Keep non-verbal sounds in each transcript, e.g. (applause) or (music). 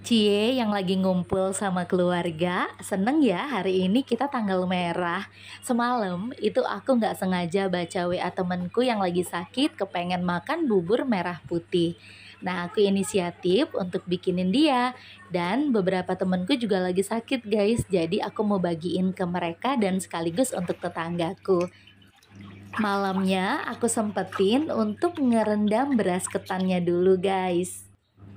Cie yang lagi ngumpul sama keluarga, seneng ya hari ini kita tanggal merah. Semalam itu aku gak sengaja baca WA temenku yang lagi sakit kepengen makan bubur merah putih. Nah aku inisiatif untuk bikinin dia dan beberapa temenku juga lagi sakit guys jadi aku mau bagiin ke mereka dan sekaligus untuk tetanggaku. Malamnya aku sempetin untuk ngerendam beras ketannya dulu guys.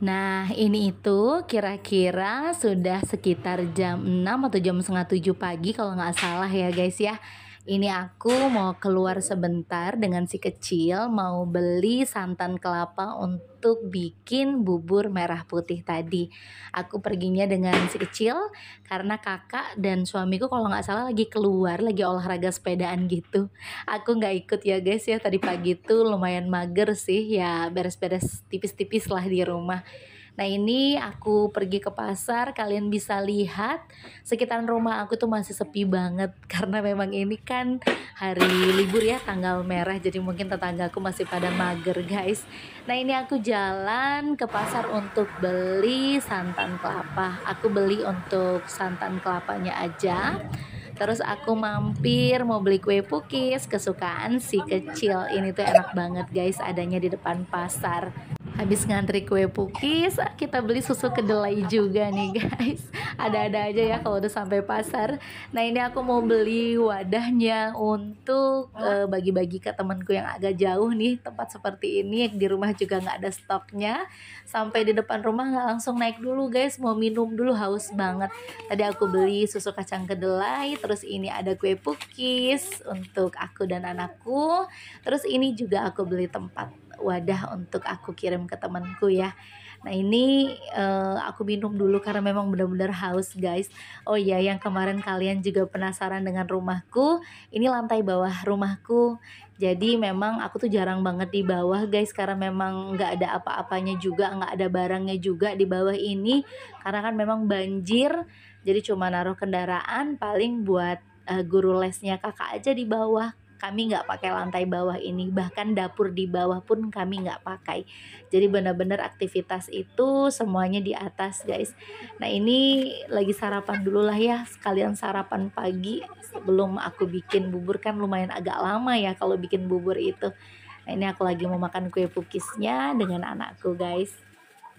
Nah, ini itu kira-kira sudah sekitar jam 6 atau jam setengah 7 pagi kalau nggak salah ya guys ya ini aku mau keluar sebentar dengan si kecil mau beli santan kelapa untuk bikin bubur merah putih tadi. Aku perginya dengan si kecil karena kakak dan suamiku kalau nggak salah lagi keluar lagi olahraga sepedaan gitu. Aku nggak ikut ya guys ya tadi pagi tuh lumayan mager sih ya beres-beres tipis-tipis lah di rumah. Nah ini aku pergi ke pasar, kalian bisa lihat sekitaran rumah aku tuh masih sepi banget (laughs) karena memang ini kan hari libur ya tanggal merah jadi mungkin tetangga aku masih pada mager guys. Nah ini aku jalan ke pasar untuk beli santan kelapa. Aku beli untuk santan kelapanya aja. Terus aku mampir mau beli kue pukis kesukaan si kecil. Ini tuh enak banget guys adanya di depan pasar habis ngantri kue pukis kita beli susu kedelai juga nih guys ada-ada aja ya kalau udah sampai pasar nah ini aku mau beli wadahnya untuk eh, bagi-bagi ke temanku yang agak jauh nih tempat seperti ini di rumah juga nggak ada stoknya sampai di depan rumah nggak langsung naik dulu guys mau minum dulu haus banget tadi aku beli susu kacang kedelai terus ini ada kue pukis untuk aku dan anakku terus ini juga aku beli tempat wadah untuk aku kirim ke temanku ya. Nah ini uh, aku minum dulu karena memang benar-benar haus guys. Oh ya yang kemarin kalian juga penasaran dengan rumahku, ini lantai bawah rumahku. Jadi memang aku tuh jarang banget di bawah guys karena memang nggak ada apa-apanya juga, nggak ada barangnya juga di bawah ini karena kan memang banjir. Jadi cuma naruh kendaraan paling buat uh, guru lesnya kakak aja di bawah kami nggak pakai lantai bawah ini bahkan dapur di bawah pun kami nggak pakai jadi benar-benar aktivitas itu semuanya di atas guys nah ini lagi sarapan dulu lah ya sekalian sarapan pagi sebelum aku bikin bubur kan lumayan agak lama ya kalau bikin bubur itu nah ini aku lagi mau makan kue pukisnya dengan anakku guys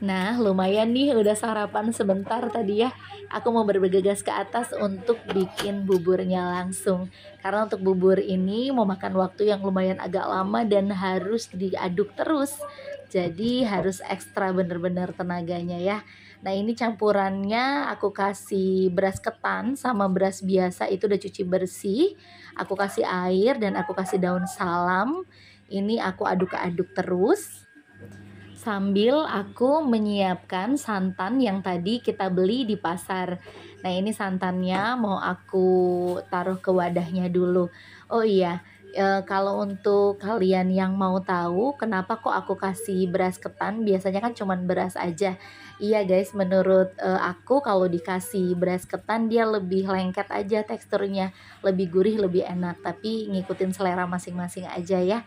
Nah, lumayan nih udah sarapan sebentar tadi ya. Aku mau bergegas ke atas untuk bikin buburnya langsung. Karena untuk bubur ini mau makan waktu yang lumayan agak lama dan harus diaduk terus. Jadi harus ekstra bener-bener tenaganya ya. Nah, ini campurannya aku kasih beras ketan sama beras biasa itu udah cuci bersih. Aku kasih air dan aku kasih daun salam. Ini aku aduk-aduk terus sambil aku menyiapkan santan yang tadi kita beli di pasar. Nah, ini santannya mau aku taruh ke wadahnya dulu. Oh iya, e, kalau untuk kalian yang mau tahu kenapa kok aku kasih beras ketan, biasanya kan cuman beras aja. Iya guys, menurut e, aku kalau dikasih beras ketan dia lebih lengket aja teksturnya, lebih gurih, lebih enak, tapi ngikutin selera masing-masing aja ya.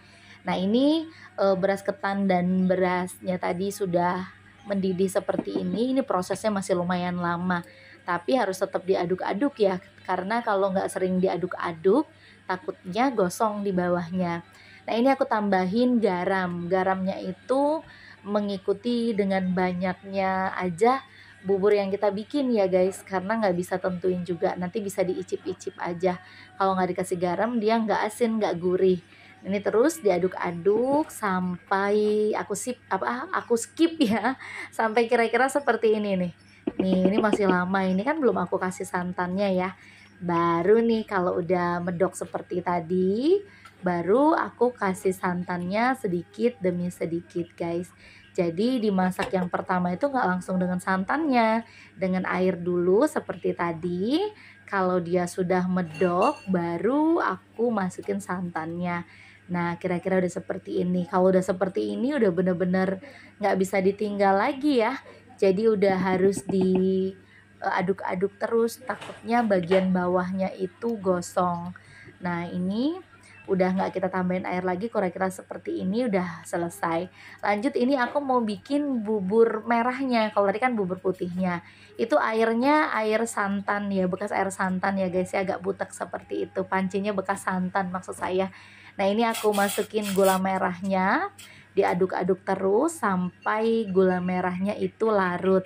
Nah, ini e, beras ketan dan berasnya tadi sudah mendidih seperti ini. Ini prosesnya masih lumayan lama, tapi harus tetap diaduk-aduk ya, karena kalau nggak sering diaduk-aduk, takutnya gosong di bawahnya. Nah, ini aku tambahin garam. Garamnya itu mengikuti dengan banyaknya aja bubur yang kita bikin ya guys karena nggak bisa tentuin juga nanti bisa diicip-icip aja kalau nggak dikasih garam dia nggak asin nggak gurih ini terus diaduk-aduk sampai aku sip apa aku skip ya sampai kira-kira seperti ini nih nih ini masih lama ini kan belum aku kasih santannya ya baru nih kalau udah medok seperti tadi baru aku kasih santannya sedikit demi sedikit guys jadi dimasak yang pertama itu nggak langsung dengan santannya dengan air dulu seperti tadi kalau dia sudah medok baru aku masukin santannya Nah, kira-kira udah seperti ini. Kalau udah seperti ini, udah bener-bener nggak bisa ditinggal lagi ya. Jadi udah harus diaduk eh, aduk terus, takutnya bagian bawahnya itu gosong. Nah, ini udah nggak kita tambahin air lagi kurang kira seperti ini udah selesai lanjut ini aku mau bikin bubur merahnya kalau tadi kan bubur putihnya itu airnya air santan ya bekas air santan ya guys ya agak butek seperti itu pancinya bekas santan maksud saya nah ini aku masukin gula merahnya diaduk-aduk terus sampai gula merahnya itu larut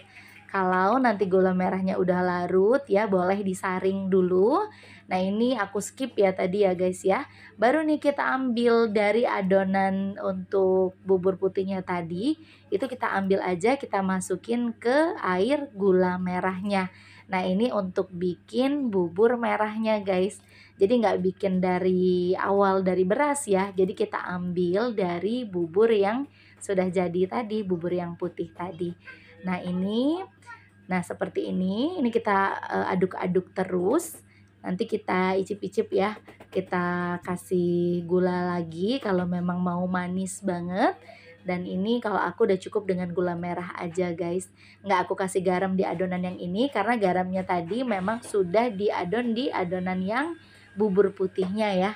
kalau nanti gula merahnya udah larut ya boleh disaring dulu Nah ini aku skip ya tadi ya guys ya. Baru nih kita ambil dari adonan untuk bubur putihnya tadi. Itu kita ambil aja kita masukin ke air gula merahnya. Nah ini untuk bikin bubur merahnya guys. Jadi nggak bikin dari awal dari beras ya. Jadi kita ambil dari bubur yang sudah jadi tadi, bubur yang putih tadi. Nah ini, nah seperti ini. Ini kita eh, aduk-aduk terus nanti kita icip-icip ya kita kasih gula lagi kalau memang mau manis banget dan ini kalau aku udah cukup dengan gula merah aja guys nggak aku kasih garam di adonan yang ini karena garamnya tadi memang sudah diadon di adonan yang bubur putihnya ya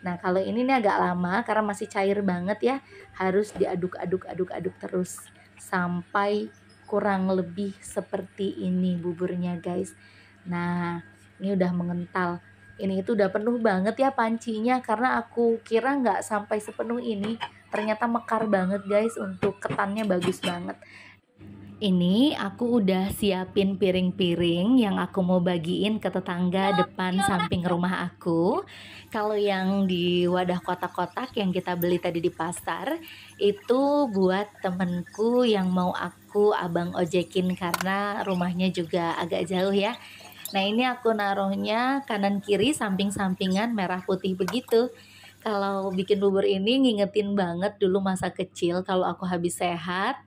Nah kalau ini nih agak lama karena masih cair banget ya harus diaduk-aduk-aduk-aduk terus sampai kurang lebih seperti ini buburnya guys. Nah ini udah mengental ini itu udah penuh banget ya pancinya karena aku kira nggak sampai sepenuh ini ternyata mekar banget guys untuk ketannya bagus banget ini aku udah siapin piring-piring yang aku mau bagiin ke tetangga depan samping rumah aku. Kalau yang di wadah kotak-kotak yang kita beli tadi di pasar itu buat temenku yang mau aku abang ojekin karena rumahnya juga agak jauh ya. Nah ini aku naruhnya kanan kiri samping-sampingan merah putih begitu. Kalau bikin bubur ini ngingetin banget dulu masa kecil kalau aku habis sehat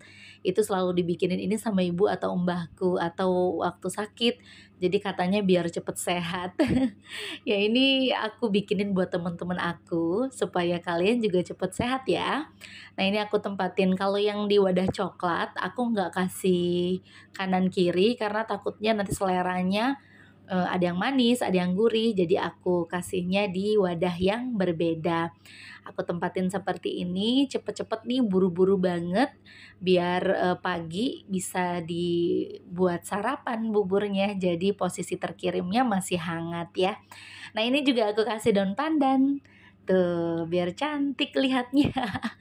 itu selalu dibikinin ini sama ibu atau mbahku atau waktu sakit jadi katanya biar cepet sehat (laughs) ya ini aku bikinin buat temen-temen aku supaya kalian juga cepet sehat ya nah ini aku tempatin kalau yang di wadah coklat aku nggak kasih kanan kiri karena takutnya nanti seleranya uh, ada yang manis, ada yang gurih, jadi aku kasihnya di wadah yang berbeda. Aku tempatin seperti ini, cepet-cepet nih buru-buru banget biar uh, pagi bisa dibuat sarapan buburnya. Jadi posisi terkirimnya masih hangat ya. Nah, ini juga aku kasih daun pandan. Tuh, gitu, biar cantik lihatnya. (laughs)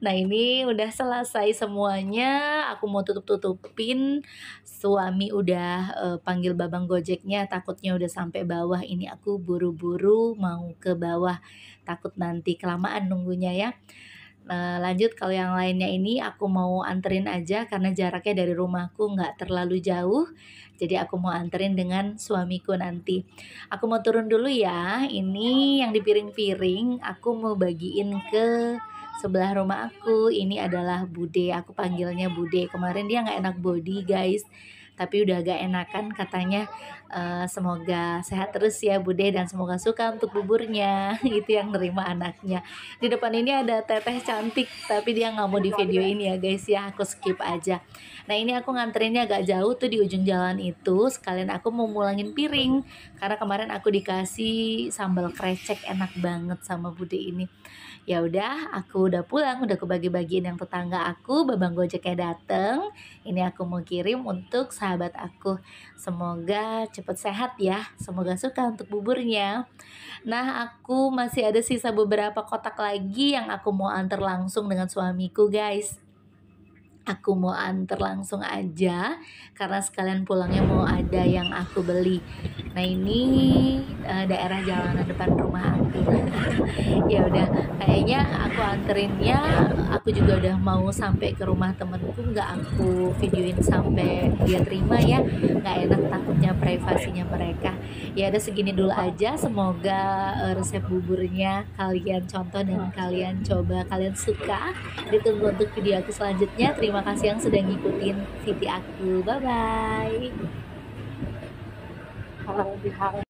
Nah, ini udah selesai semuanya. Aku mau tutup-tutupin. Suami udah uh, panggil babang gojeknya, takutnya udah sampai bawah. Ini aku buru-buru mau ke bawah, takut nanti kelamaan nunggunya ya. Nah, lanjut kalau yang lainnya ini aku mau anterin aja karena jaraknya dari rumahku nggak terlalu jauh. Jadi aku mau anterin dengan suamiku nanti. Aku mau turun dulu ya. Ini yang di piring-piring aku mau bagiin ke sebelah rumah aku. Ini adalah Bude. Aku panggilnya Bude. Kemarin dia nggak enak body guys. Tapi udah agak enakan katanya uh, semoga sehat terus ya Bude dan semoga suka untuk buburnya (laughs) itu yang nerima anaknya di depan ini ada teteh cantik tapi dia nggak mau di video ini ya guys ya aku skip aja nah ini aku nganterinnya agak jauh tuh di ujung jalan itu sekalian aku mau mulangin piring karena kemarin aku dikasih sambal krecek enak banget sama Bude ini ya udah aku udah pulang udah kebagi-bagiin yang tetangga aku babang gojeknya dateng ini aku mau kirim untuk sahabat aku semoga cepat sehat ya. Semoga suka untuk buburnya. Nah, aku masih ada sisa beberapa kotak lagi yang aku mau antar langsung dengan suamiku, guys aku mau antar langsung aja karena sekalian pulangnya mau ada yang aku beli. Nah ini uh, daerah jalanan depan rumah aku. (laughs) ya udah kayaknya aku anterinnya aku juga udah mau sampai ke rumah temenku nggak aku videoin sampai dia terima ya nggak enak takutnya privasinya mereka ya udah segini dulu aja semoga uh, resep buburnya kalian contoh dan kalian coba kalian suka ditunggu untuk video aku selanjutnya terima Terima kasih yang sudah ngikutin Siti aku. Bye bye.